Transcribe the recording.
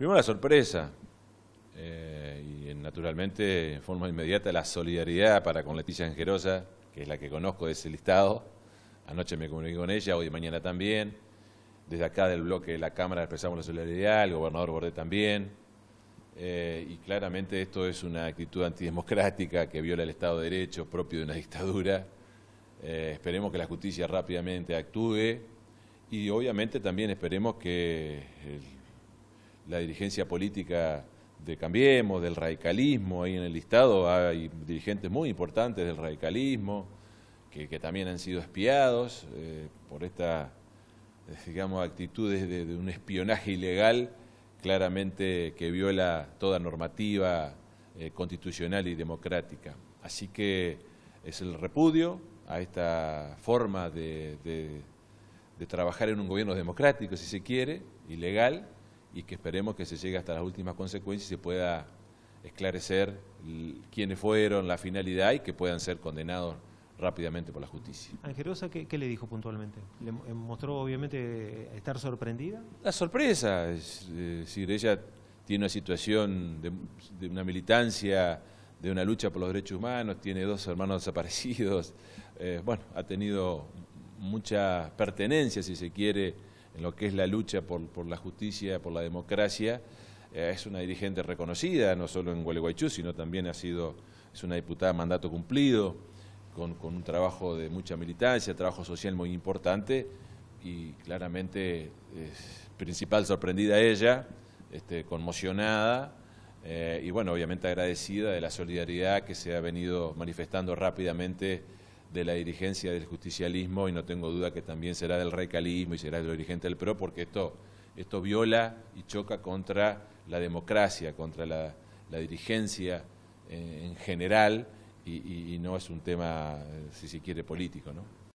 Primero la sorpresa, eh, y naturalmente en forma inmediata la solidaridad para con Leticia Angerosa, que es la que conozco de ese listado. Anoche me comuniqué con ella, hoy y mañana también. Desde acá del bloque de la Cámara expresamos la solidaridad, el gobernador Bordet también. Eh, y claramente esto es una actitud antidemocrática que viola el Estado de Derecho propio de una dictadura. Eh, esperemos que la justicia rápidamente actúe y obviamente también esperemos que el la dirigencia política de Cambiemos, del radicalismo, ahí en el listado hay dirigentes muy importantes del radicalismo, que, también han sido espiados eh, por estas, eh, digamos, actitudes de, un espionaje ilegal, claramente que viola toda normativa eh, constitucional y democrática. Así que es el repudio a esta forma de trabajar en un gobierno democrático, si se quiere, ilegal, y que esperemos que se llegue hasta las últimas consecuencias y se pueda esclarecer quiénes fueron, la finalidad y que puedan ser condenados rápidamente por la justicia. Angelosa, ¿qué, le dijo puntualmente? ¿Le eh, mostró obviamente estar sorprendida? La sorpresa, es, decir, ella tiene una situación de, una militancia, de una lucha por los derechos humanos, tiene dos hermanos desaparecidos, eh, bueno, ha tenido mucha pertenencia, si se quiere, en lo que es la lucha por, la justicia, por la democracia. Eh, es una dirigente reconocida, no solo en Gualeguaychú, sino también ha sido, es una diputada mandato cumplido, con, un trabajo de mucha militancia, trabajo social muy importante, y claramente es principal sorprendida ella, este, conmocionada, eh, y bueno, obviamente agradecida de la solidaridad que se ha venido manifestando rápidamente de la dirigencia del justicialismo y no tengo duda que también será del recalismo y será del dirigente del PRO, porque esto, esto viola y choca contra la democracia, contra la, dirigencia eh, en, general y, no es un tema, eh, si se quiere, político. ¿no?